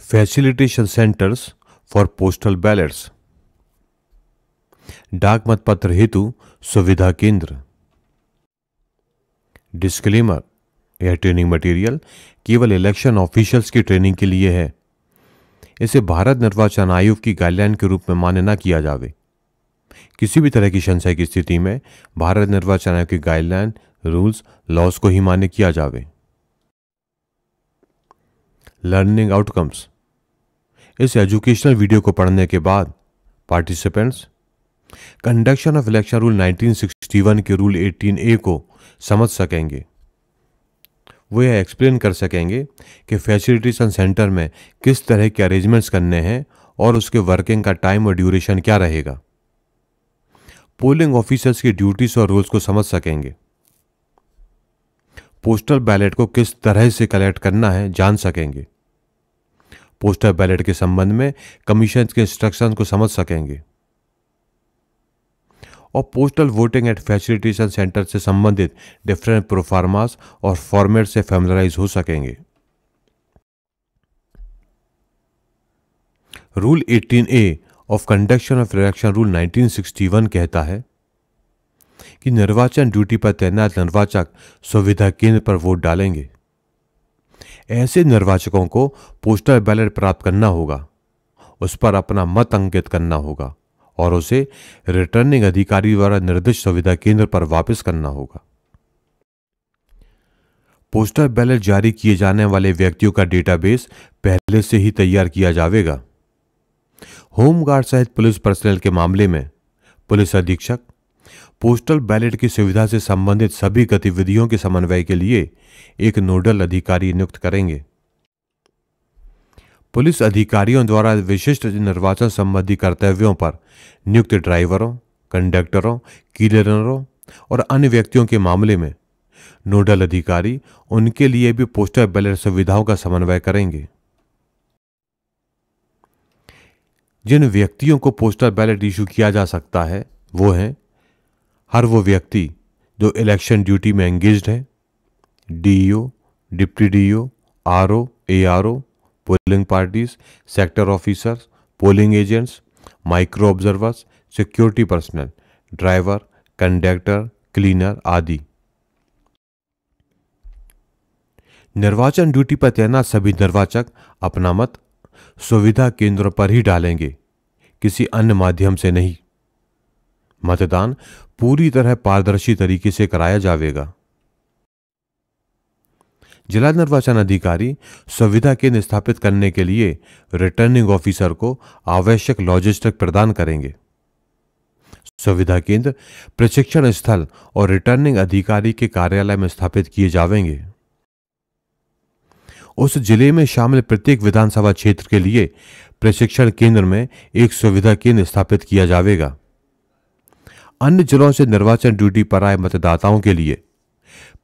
facilitation centres for postal ballots डाक मतपत्र हेतु सुविधा केंद्र डिस्क्लेमर यह ट्रेनिंग मटेरियल केवल इलेक्शन ऑफिशियल्स की ट्रेनिंग के लिए है इसे भारत निर्वाचन आयोग की गाइडलाइन के रूप में मान्य न किया जावे किसी भी तरह की संशय की स्थिति में भारत निर्वाचन आयोग की गाइडलाइन रूल्स लॉज को ही मान्य किया जावे लर्निंग आउटकम्स इस एजुकेशनल वीडियो को पढ़ने के बाद participants conduction of election rule 1961 के रूल 18 ए को समझ सकेंगे वो यह एक्सप्लेन कर सकेंगे कि फैसिलिटेशन सेंटर में किस तरह के अरेंजमेंट्स करने हैं और उसके वर्किंग का टाइम और ड्यूरेशन क्या रहेगा पोलिंग ऑफिसर्स की ड्यूटीज और रोल्स को समझ सकेंगे पोस्टल बैलेट को किस तरह से कलेक्ट करना है जान सकेंगे पोस्टर बैलेट के संबंध में कमीशन के इंस्ट्रक्शन को समझ सकेंगे और postal voting and facilitation centre से संबंधित डिफरेंट प्रोफार्मास और फॉर्मेट से फैमिलाइज हो सकेंगे rule 18 A of conduction of election rule 1961 कहता है कि निर्वाचन ड्यूटी पर तैनात निर्वाचक सुविधा केंद्र पर वोट डालेंगे ऐसे निर्वाचकों को पोस्टल बैलेट प्राप्त करना होगा उस पर अपना मत अंकित करना होगा और उसे रिटर्निंग अधिकारी द्वारा निर्दिष्ट सुविधा केंद्र पर वापस करना होगा पोस्टल बैलेट जारी किए जाने वाले व्यक्तियों का डेटाबेस पहले से ही तैयार किया जाएगा होमगार्ड सहित पुलिस पर्सनल के मामले में पुलिस अधीक्षक पोस्टल बैलेट की सुविधा से संबंधित सभी गतिविधियों के समन्वय के लिए एक नोडल अधिकारी नियुक्त करेंगे पुलिस अधिकारियों द्वारा विशिष्ट निर्वाचन संबंधी कर्तव्यों पर नियुक्त ड्राइवरों कंडक्टरों क्लीनरों और अन्य व्यक्तियों के मामले में नोडल अधिकारी उनके लिए भी पोस्टल बैलेट सुविधाओं का समन्वय करेंगे जिन व्यक्तियों को पोस्टल बैलेट इशू किया जा सकता है वो हैं हर वो व्यक्ति जो इलेक्शन ड्यूटी में एंगेज है DEO, deputy DEO, RO, ARO, polling parties sector officers polling agents micro observers security personnel driver conductor cleaner आदि निर्वाचन ड्यूटी पर तैनात सभी निर्वाचक अपना मत सुविधा केंद्रों पर ही डालेंगे किसी अन्य माध्यम से नहीं मतदान पूरी तरह पारदर्शी तरीके से कराया जाएगा जिला निर्वाचन अधिकारी सुविधा केंद्र स्थापित करने के लिए रिटर्निंग ऑफिसर को आवश्यक लॉजिस्टिक प्रदान करेंगे सुविधा केंद्र प्रशिक्षण स्थल और रिटर्निंग अधिकारी के कार्यालय में स्थापित किए जाएंगे उस जिले में शामिल प्रत्येक विधानसभा क्षेत्र के लिए प्रशिक्षण केंद्र में एक सुविधा केंद्र स्थापित किया जाएगा अन्य जिलों से निर्वाचन ड्यूटी पर आए मतदाताओं के लिए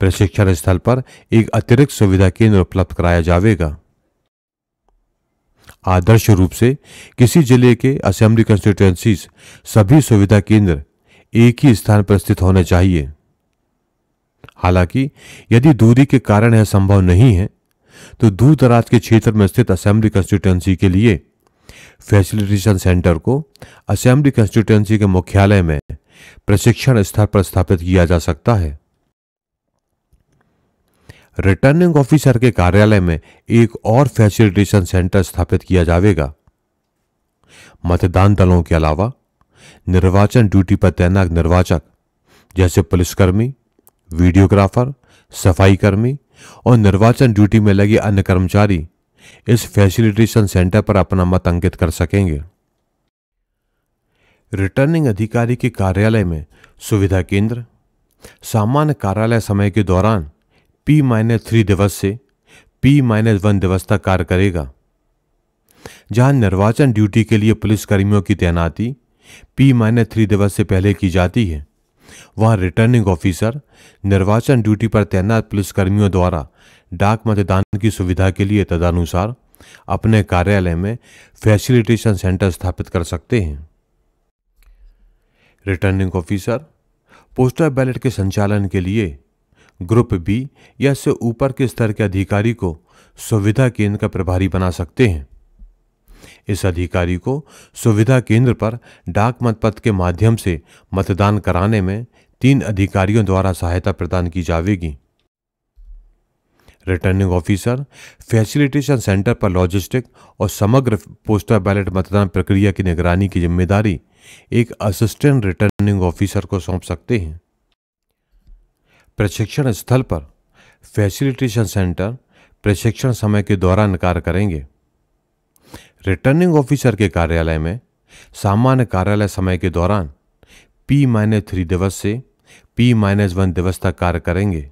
प्रशिक्षण स्थल पर एक अतिरिक्त सुविधा केंद्र उपलब्ध कराया जाएगा आदर्श रूप से किसी जिले के असेंबली कंस्टिट्युएंसी सभी सुविधा केंद्र एक ही स्थान पर स्थित होने चाहिए हालांकि यदि दूरी के कारण यह संभव नहीं है तो दूर दराज के क्षेत्र में स्थित असेंबली कंस्टिट्युएंसी के लिए फैसिलिटेशन सेंटर को असेंबली कंस्टिट्युएंसी के मुख्यालय में प्रशिक्षण स्तर पर स्थापित किया जा सकता है रिटर्निंग ऑफिसर के कार्यालय में एक और फैसिलिटेशन सेंटर स्थापित किया जाएगा मतदान दलों के अलावा निर्वाचन ड्यूटी पर तैनात निर्वाचक जैसे पुलिसकर्मी वीडियोग्राफर सफाई कर्मी और निर्वाचन ड्यूटी में लगे अन्य कर्मचारी इस फैसिलिटेशन सेंटर पर अपना मत अंकित कर सकेंगे रिटर्निंग अधिकारी के कार्यालय में सुविधा केंद्र सामान्य कार्यालय समय के दौरान पी माइनस थ्री दिवस से पी माइनस वन दिवस तक कार्य करेगा जहां निर्वाचन ड्यूटी के लिए पुलिसकर्मियों की तैनाती पी माइनस थ्री दिवस से पहले की जाती है वहां रिटर्निंग ऑफिसर निर्वाचन ड्यूटी पर तैनात पुलिसकर्मियों द्वारा डाक मतदान की सुविधा के लिए तदनुसार अपने कार्यालय में फैसिलिटेशन सेंटर स्थापित कर सकते हैं रिटर्निंग ऑफिसर पोस्टल बैलेट के संचालन के लिए ग्रुप बी या से ऊपर के स्तर के अधिकारी को सुविधा केंद्र का प्रभारी बना सकते हैं इस अधिकारी को सुविधा केंद्र पर डाक मतपत्र के माध्यम से मतदान कराने में तीन अधिकारियों द्वारा सहायता प्रदान की जाएगी रिटर्निंग ऑफिसर फैसिलिटेशन सेंटर पर लॉजिस्टिक और समग्र पोस्टल बैलेट मतदान प्रक्रिया की निगरानी की जिम्मेदारी एक असिस्टेंट रिटर्निंग ऑफिसर को सौंप सकते हैं प्रशिक्षण स्थल पर फैसिलिटेशन सेंटर प्रशिक्षण समय के दौरान कार्य करेंगे रिटर्निंग ऑफिसर के कार्यालय में सामान्य कार्यालय समय के दौरान पी माइनस थ्री दिवस से पी माइनस वन दिवस तक कार्य करेंगे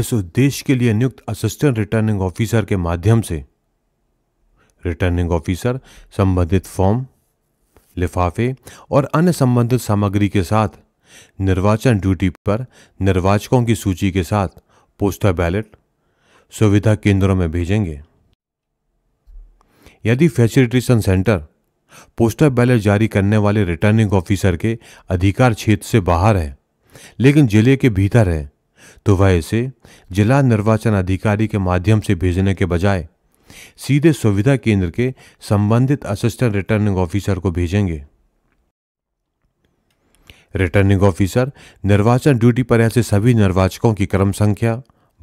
इस उद्देश्य के लिए नियुक्त असिस्टेंट रिटर्निंग ऑफिसर के माध्यम से रिटर्निंग ऑफिसर संबंधित फॉर्म लिफाफे और अन्य संबंधित सामग्री के साथ निर्वाचन ड्यूटी पर निर्वाचकों की सूची के साथ पोस्टल बैलेट सुविधा केंद्रों में भेजेंगे यदि फैसिलिटेशन सेंटर पोस्टल बैलेट जारी करने वाले रिटर्निंग ऑफिसर के अधिकार क्षेत्र से बाहर है लेकिन जिले के भीतर है तो वह इसे जिला निर्वाचन अधिकारी के माध्यम से भेजने के बजाय सीधे सुविधा केंद्र के संबंधित असिस्टेंट रिटर्निंग ऑफिसर को भेजेंगे रिटर्निंग ऑफिसर निर्वाचन ड्यूटी पर ऐसे सभी निर्वाचकों की क्रम संख्या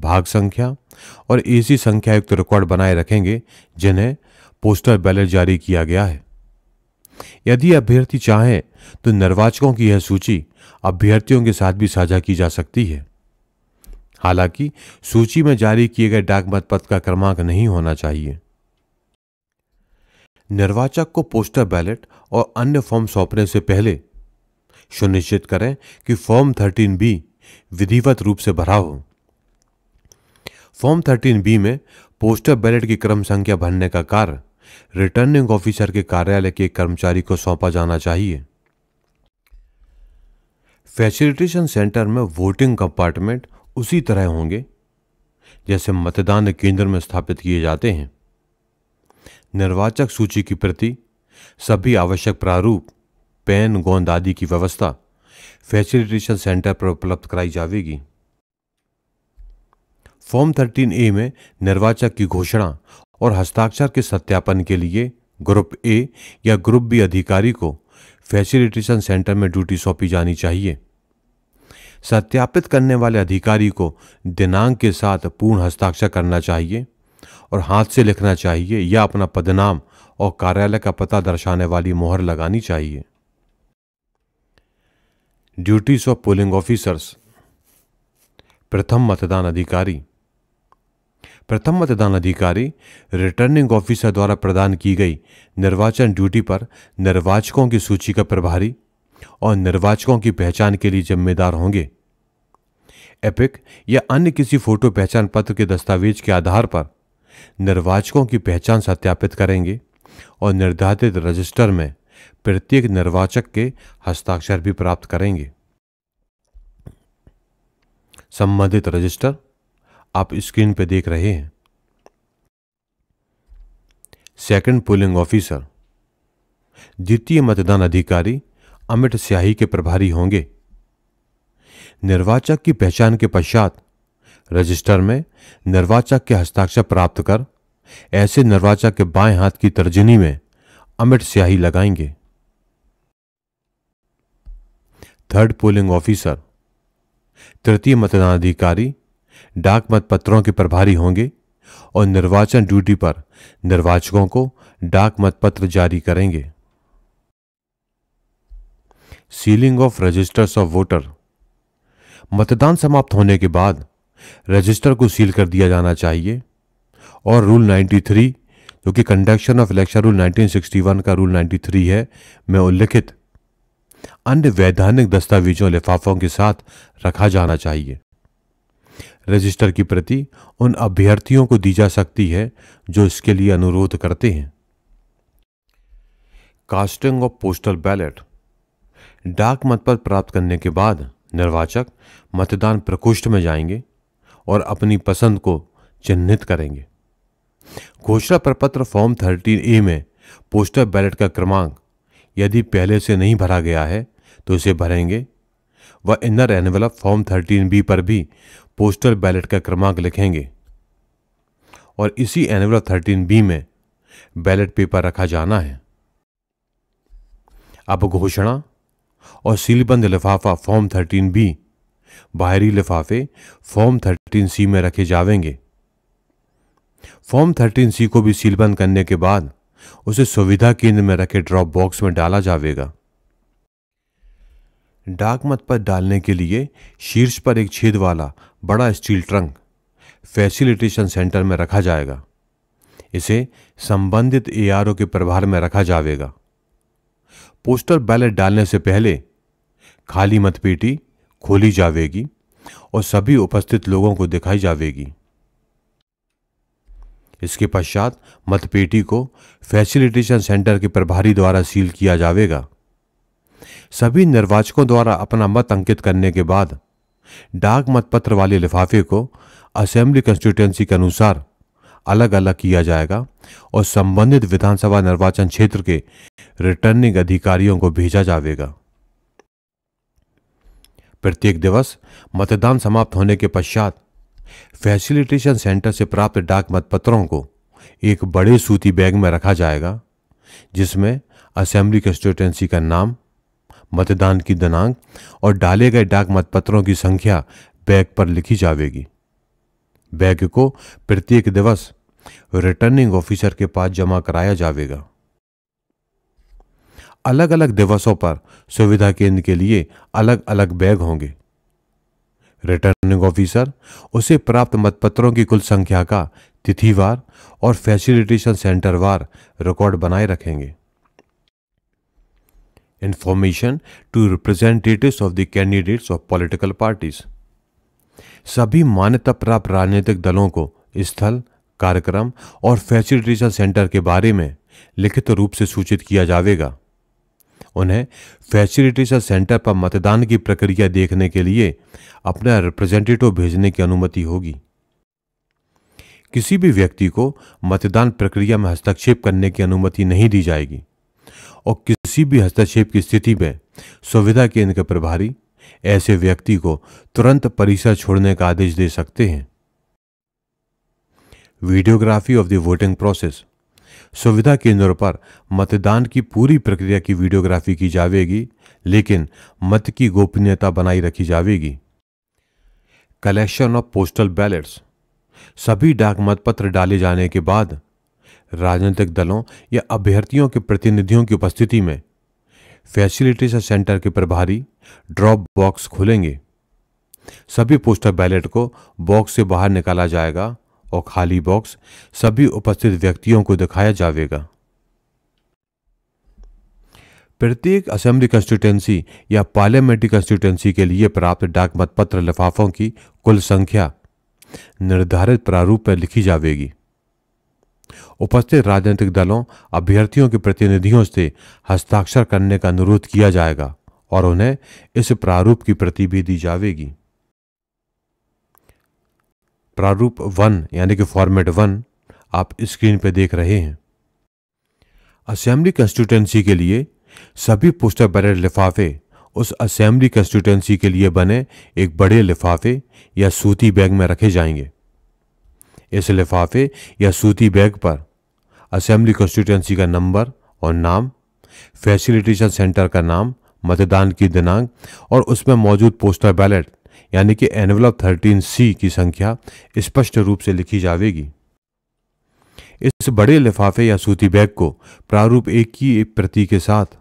भाग संख्या और एसी संख्यायुक्त रिकॉर्ड बनाए रखेंगे जिन्हें पोस्टल बैलेट जारी किया गया है यदि अभ्यर्थी चाहें तो निर्वाचकों की यह सूची अभ्यर्थियों के साथ भी साझा की जा सकती है हालांकि सूची में जारी किए गए डाक मतपत्र का क्रमांक नहीं होना चाहिए निर्वाचक को पोस्टर बैलेट और अन्य फॉर्म सौंपने से पहले सुनिश्चित करें कि फॉर्म थर्टीन बी विधिवत रूप से भरा हो फॉर्म थर्टीन बी में पोस्टर बैलेट की क्रम संख्या भरने का कार्य रिटर्निंग ऑफिसर के कार्यालय के कर्मचारी को सौंपा जाना चाहिए फैसिलिटेशन सेंटर में वोटिंग कंपार्टमेंट उसी तरह होंगे जैसे मतदान केंद्र में स्थापित किए जाते हैं निर्वाचक सूची की प्रति सभी आवश्यक प्रारूप पेन गोंद आदि की व्यवस्था फैसिलिटेशन सेंटर पर उपलब्ध कराई जाएगी फॉर्म 13 ए में निर्वाचक की घोषणा और हस्ताक्षर के सत्यापन के लिए ग्रुप ए या ग्रुप बी अधिकारी को फैसिलिटेशन सेंटर में ड्यूटी सौंपी जानी चाहिए सत्यापित करने वाले अधिकारी को दिनांक के साथ पूर्ण हस्ताक्षर करना चाहिए और हाथ से लिखना चाहिए या अपना पदनाम और कार्यालय का पता दर्शाने वाली मोहर लगानी चाहिए ड्यूटीज ऑफ पोलिंग ऑफिसर्स प्रथम मतदान अधिकारी प्रथम मतदान अधिकारी रिटर्निंग ऑफिसर द्वारा प्रदान की गई निर्वाचन ड्यूटी पर निर्वाचकों की सूची का प्रभारी और निर्वाचकों की पहचान के लिए जिम्मेदार होंगे एपिक या अन्य किसी फोटो पहचान पत्र के दस्तावेज के आधार पर निर्वाचकों की पहचान सत्यापित करेंगे और निर्धारित रजिस्टर में प्रत्येक निर्वाचक के हस्ताक्षर भी प्राप्त करेंगे संबंधित रजिस्टर आप स्क्रीन पर देख रहे हैं सेकंड पोलिंग ऑफिसर द्वितीय मतदान अधिकारी अमित स्याही के प्रभारी होंगे निर्वाचक की पहचान के पश्चात रजिस्टर में निर्वाचक के हस्ताक्षर प्राप्त कर ऐसे निर्वाचक के बाएं हाथ की तर्जनी में अमिट स्याही लगाएंगे थर्ड पोलिंग ऑफिसर तृतीय मतदानाधिकारी डाक मतपत्रों के प्रभारी होंगे और निर्वाचन ड्यूटी पर निर्वाचकों को डाक मतपत्र जारी करेंगे sealing of registers of voter मतदान समाप्त होने के बाद रजिस्टर को सील कर दिया जाना चाहिए और रूल 93 जो कि कंडक्शन ऑफ इलेक्शन रूल 1961 का रूल 93 है में उल्लिखित अन्य वैधानिक दस्तावेजों लिफाफों के साथ रखा जाना चाहिए रजिस्टर की प्रति उन अभ्यर्थियों को दी जा सकती है जो इसके लिए अनुरोध करते हैं कास्टिंग ऑफ पोस्टल बैलेट डाक मतपत्र प्राप्त करने के बाद निर्वाचक मतदान प्रकोष्ठ में जाएंगे और अपनी पसंद को चिन्हित करेंगे घोषणा प्रपत्र फॉर्म थर्टीन ए में पोस्टर बैलेट का क्रमांक यदि पहले से नहीं भरा गया है तो इसे भरेंगे व inner envelope form thirteen B पर भी पोस्टर बैलेट का क्रमांक लिखेंगे और इसी एनवेलप थर्टीन बी में बैलेट पेपर रखा जाना है अब घोषणा और सीलबंद लिफाफा फॉर्म थर्टीन बी बाहरी लिफाफे फॉर्म थर्टीन सी में रखे जावेंगे फॉर्म थर्टीन सी को भी सीलबंद करने के बाद उसे सुविधा केंद्र में रखे ड्रॉप बॉक्स में डाला जाएगा डाक मत पर डालने के लिए शीर्ष पर एक छेद वाला बड़ा स्टील ट्रंक फैसिलिटेशन सेंटर में रखा जाएगा इसे संबंधित एआरओ के प्रभार में रखा जाएगा पोस्टर बैलेट डालने से पहले खाली मतपेटी खोली जावेगी और सभी उपस्थित लोगों को दिखाई जावेगी इसके पश्चात मतपेटी को फैसिलिटेशन सेंटर के प्रभारी द्वारा सील किया जाएगा सभी निर्वाचकों द्वारा अपना मत अंकित करने के बाद डाक मतपत्र वाले लिफाफे को असेंबली कंस्टिट्यूएंसी के अनुसार अलग अलग किया जाएगा और संबंधित विधानसभा निर्वाचन क्षेत्र के रिटर्निंग अधिकारियों को भेजा जाएगा प्रत्येक दिवस मतदान समाप्त होने के पश्चात फैसिलिटेशन सेंटर से प्राप्त डाक मतपत्रों को एक बड़े सूती बैग में रखा जाएगा जिसमें असेंबली कंस्टिट्यूटेंसी का नाम मतदान की दिनांक और डाले गए डाक मतपत्रों की संख्या बैग पर लिखी जाएगी बैग को प्रत्येक दिवस रिटर्निंग ऑफिसर के पास जमा कराया जाएगा अलग अलग दिवसों पर सुविधा केंद्र के लिए अलग अलग बैग होंगे रिटर्निंग ऑफिसर उसे प्राप्त मतपत्रों की कुल संख्या का तिथिवार और फैसिलिटेशन सेंटरवार रिकॉर्ड बनाए रखेंगे information to representative of the candidates of political parties सभी मान्यता प्राप्त राजनीतिक दलों को स्थल कार्यक्रम और फैसिलिटेशन सेंटर के बारे में लिखित रूप से सूचित किया जाएगा उन्हें फैसिलिटेशन सेंटर पर मतदान की प्रक्रिया देखने के लिए अपना रिप्रेजेंटेटिव भेजने की अनुमति होगी किसी भी व्यक्ति को मतदान प्रक्रिया में हस्तक्षेप करने की अनुमति नहीं दी जाएगी और किसी भी हस्तक्षेप की स्थिति में सुविधा केंद्र के प्रभारी ऐसे व्यक्ति को तुरंत परिसर छोड़ने का आदेश दे सकते हैं videography of the voting process सुविधा केंद्रों पर मतदान की पूरी प्रक्रिया की वीडियोग्राफी की जाएगी लेकिन मत की गोपनीयता बनाई रखी जाएगी कलेक्शन ऑफ पोस्टल बैलेट्स सभी डाक मतपत्र डाले जाने के बाद राजनीतिक दलों या अभ्यर्थियों के प्रतिनिधियों की उपस्थिति में फैसिलिटेशन सेंटर के प्रभारी ड्रॉप बॉक्स खोलेंगे सभी पोस्टल बैलेट को बॉक्स से बाहर निकाला जाएगा और खाली बॉक्स सभी उपस्थित व्यक्तियों को दिखाया जाएगा प्रत्येक असेंबली कंस्टिट्युएंसी या पार्लियामेंट्री कंस्टिट्युएंसी के लिए प्राप्त डाक मतपत्र लिफाफों की कुल संख्या निर्धारित प्रारूप पर लिखी जाएगी उपस्थित राजनीतिक दलों अभ्यर्थियों के प्रतिनिधियों से हस्ताक्षर करने का अनुरोध किया जाएगा और उन्हें इस प्रारूप की प्रति भी दी जाएगी प्रारूप वन यानी कि फॉर्मेट वन आप स्क्रीन पर देख रहे हैं असेंबली कंस्टिट्यूंसी के लिए सभी पोस्टर बैलेट लिफाफे उस असेंबली कंस्टिट्यूंसी के लिए बने एक बड़े लिफाफे या सूती बैग में रखे जाएंगे इस लिफाफे या सूती बैग पर असेंबली कंस्टिट्यूंसी का नंबर और नाम फैसिलिटेशन सेंटर का नाम मतदान की दिनांक और उसमें मौजूद पोस्टर बैलेट यानी कि एनवलप थर्टीन सी की संख्या स्पष्ट रूप से लिखी जाएगी इस बड़े लिफाफे या सूती बैग को प्रारूप एक की एक प्रति के साथ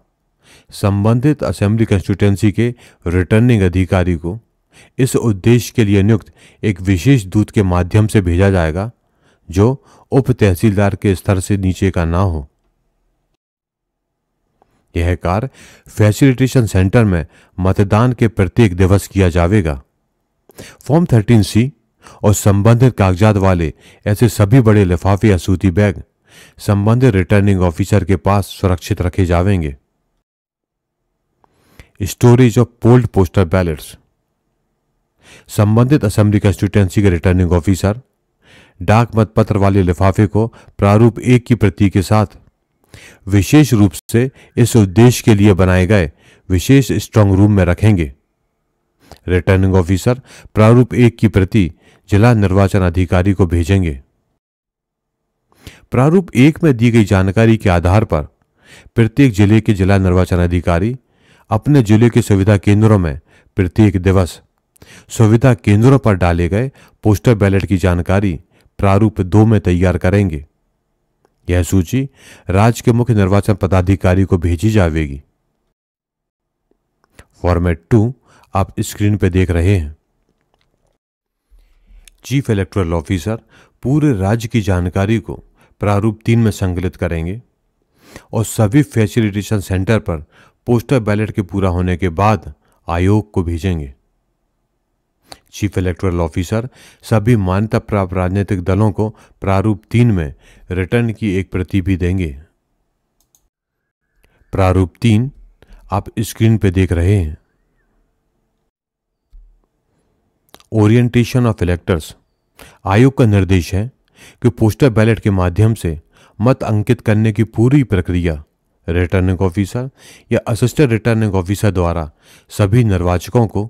संबंधित असेंबली कंस्टिट्यूंसी के रिटर्निंग अधिकारी को इस उद्देश्य के लिए नियुक्त एक विशेष दूत के माध्यम से भेजा जाएगा जो उप तहसीलदार के स्तर से नीचे का ना हो यह कार्य फैसिलिटेशन सेंटर में मतदान के प्रत्येक दिवस किया जाएगा फॉर्म थर्टीन सी और संबंधित कागजात वाले ऐसे सभी बड़े लिफाफे या सूती बैग संबंधित रिटर्निंग ऑफिसर के पास सुरक्षित रखे जावेंगे storage of polled postal ballots संबंधित असेंबली कंस्टिट्यूएंसी के रिटर्निंग ऑफिसर डाक मतपत्र वाले लिफाफे को प्रारूप एक की प्रति के साथ विशेष रूप से इस उद्देश्य के लिए बनाए गए विशेष स्ट्रांग रूम में रखेंगे रिटर्निंग ऑफिसर प्रारूप एक की प्रति जिला निर्वाचन अधिकारी को भेजेंगे प्रारूप एक में दी गई जानकारी के आधार पर प्रत्येक जिले के जिला निर्वाचन अधिकारी अपने जिले के सुविधा केंद्रों में प्रत्येक दिवस सुविधा केंद्रों पर डाले गए पोस्टर बैलेट की जानकारी प्रारूप दो में तैयार करेंगे यह सूची राज्य के मुख्य निर्वाचन पदाधिकारी को भेजी जाएगी फॉर्मेट टू आप स्क्रीन पर देख रहे हैं चीफ इलेक्टोरल ऑफिसर पूरे राज्य की जानकारी को प्रारूप तीन में संकलित करेंगे और सभी फैसिलिटेशन सेंटर पर पोस्टर बैलेट के पूरा होने के बाद आयोग को भेजेंगे चीफ इलेक्टोरल ऑफिसर सभी मान्यता प्राप्त राजनीतिक दलों को प्रारूप तीन में रिटर्न की एक प्रति भी देंगे प्रारूप तीन आप स्क्रीन पर देख रहे हैं ओरिएंटेशन ऑफ इलेक्टर्स आयोग का निर्देश है कि पोस्टल बैलेट के माध्यम से मत अंकित करने की पूरी प्रक्रिया रिटर्निंग ऑफिसर या असिस्टेंट रिटर्निंग ऑफिसर द्वारा सभी निर्वाचकों को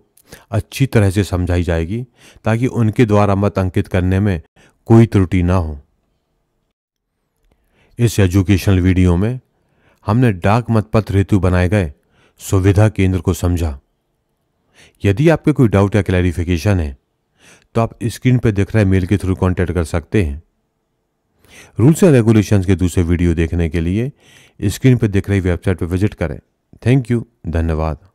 अच्छी तरह से समझाई जाएगी ताकि उनके द्वारा मत अंकित करने में कोई त्रुटि ना हो इस एजुकेशनल वीडियो में हमने डाक मतपत्र हेतु बनाए गए सुविधा केंद्र को समझा यदि आपके कोई डाउट या क्लैरिफिकेशन है तो आप स्क्रीन पर दिख रहे मेल के थ्रू कॉन्टैक्ट कर सकते हैं रूल्स एंड रेगुलेशन के दूसरे वीडियो देखने के लिए स्क्रीन पर देख रही वेबसाइट पर विजिट करें थैंक यू धन्यवाद